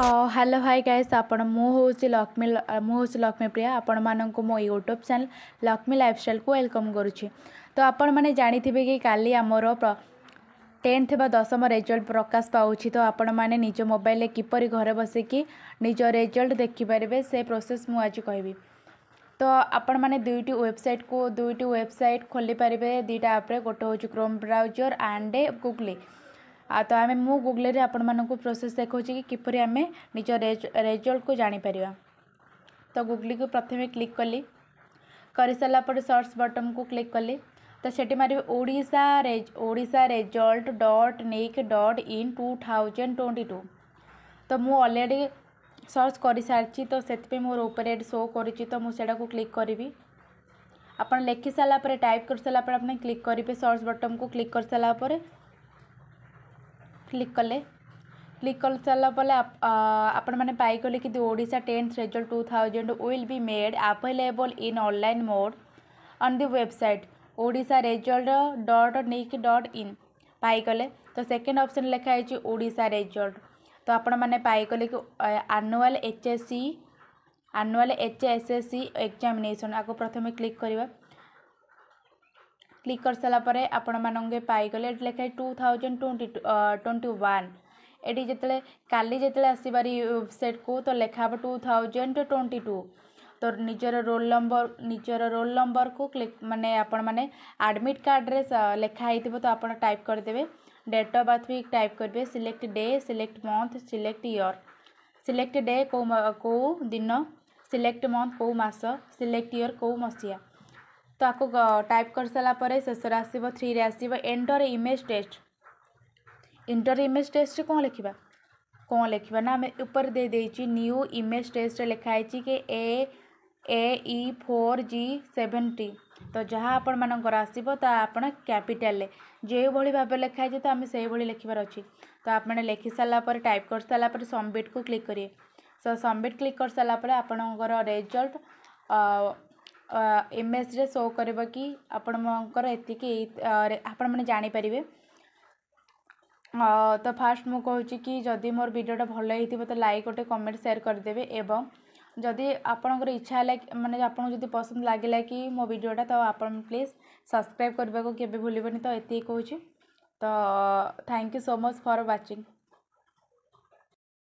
hello high guys मुझे लक्ष्मी ହେଉଛି ଲକ୍ଷ୍ମୀ ମୁଁ ହେଉଛି ଲକ୍ଷ୍ମୀପ୍ରିୟା ଆପଣମାନଙ୍କୁ ମୋ ୟୁଟ୍ୟୁବ୍ ଚ୍ୟାନେଲ୍ ଲକ୍ଷ୍ମୀ ଲାଇଫଷ୍ଟାଇଲ୍କୁ ୱେଲକମ୍ କରୁଛି ତ ଆପଣମାନେ ଜାଣିଥିବେ କି କାଲି ଆମର टेन्थ वा दशम रेजल्ट प्रकाश पाउँछ त तो आउने निज मोबाइल किपरि घर बसिक निज रेजल्ट देखिपारे से प्रोसेस मुझे आज तो आपण मैंने दुईट वेबसाइट को दुईट वेबसाइट खोली खोलिपारे दुईटा आप्रे गोटे हौ क्रोम ब्राउजर एन्ड गुगली आ तो आम मु गुगल आपण प्रोसेस देखा कि किपर आम निज रेजल्ट को जापर तो गुगल को प्रथम क्लिक कली कर सारापर सर्च बटन को क्लिक कली तो से मारे रेज ओडा result dot nic dot in two thousand twenty two तो मुझे अलरेडी सर्च कर सारी तो से मोर ओपर एड शो करो मुझे क्लिक करी आप लिखि सारापर टाइप कर सारापर आप क्लिक करेंगे सर्च बटन को क्लिक कर सारापर କ୍ଲିକ୍ କଲେ କ୍ଲିକ୍ କରି ସାରିଲା ପରେ ଆପଣମାନେ ପାଇଗଲେ କି the Odisha tenth result two thousand will be made available in online mode on the website Odisha result dot nic dot in ପାଇଗଲେ ତ ସେକେଣ୍ଡ ଅପସନ୍ ଲେଖା ହେଇଛି ଓଡ଼ିଶା ରେଜଲ୍ଟ ତ ଆପଣମାନେ ପାଇଗଲେ କି annual H S C annual H S S C examination ଆକୁ ପ୍ରଥମେ click କରିବା क्लिक कर सारापर आपे पाईगले two thousand twenty twenty one एटी जिते का जिते आसबारी वेबसाइट को तो लिखा टू थाउजेंड ट्वेंटी टू तो निजर रोल नंबर निजर रोल नंबर को क्लिक मानने आपण मैंने आडमिट कार्ड्रे लिखाही थो तो आप टाइप करदे डेट अफ बर्थ भी टाइप करेंगे select day select month select year select day कौ दिन सिलेक्ट मंथ कौ मस सिलेक्ट इयर कौ मसीहा तो आपको टाइप कर सारापर शेष थ्री आस enter image text enter image text कौन लिखा कौन लिखा ना उपर दे देची न्यू इमेज टेस्ट लिखाई कि A A four seven T तो जहाँ आपण मानकर आसो तो जो भाई भाव लिखाई तो आम से लिखार अच्छे तो आपने लिखि सारापर टाइप कर सारापर सबमिट को क्लिक करिए सो सबमिट क्लिक कर सारापर आपण रेजल्ट ଇମେଜ୍ରେ ଶୋ କରିବ କି ଆପଣଙ୍କର ଏତିକି ଆପଣମାନେ ଜାଣିପାରିବେ ତ ଫାର୍ଷ୍ଟ ମୁଁ କହୁଛି କି ଯଦି ମୋର ଭିଡ଼ିଓଟା ଭଲ ହେଇଥିବ ତ ଲାଇକ୍ ଗୋଟେ କମେଣ୍ଟ ସେୟାର କରିଦେବେ ଏବଂ ଯଦି ଆପଣଙ୍କର ଇଚ୍ଛା ହେଲା ମାନେ ଆପଣଙ୍କୁ ଯଦି ପସନ୍ଦ ଲାଗିଲା କି ମୋ ଭିଡ଼ିଓଟା ତ ଆପଣ ପ୍ଲିଜ୍ ସବସ୍କ୍ରାଇବ୍ କରିବାକୁ କେବେ ଭୁଲିବେନି ତ ଏତିକି କହୁଛି ତ thank you so much for watching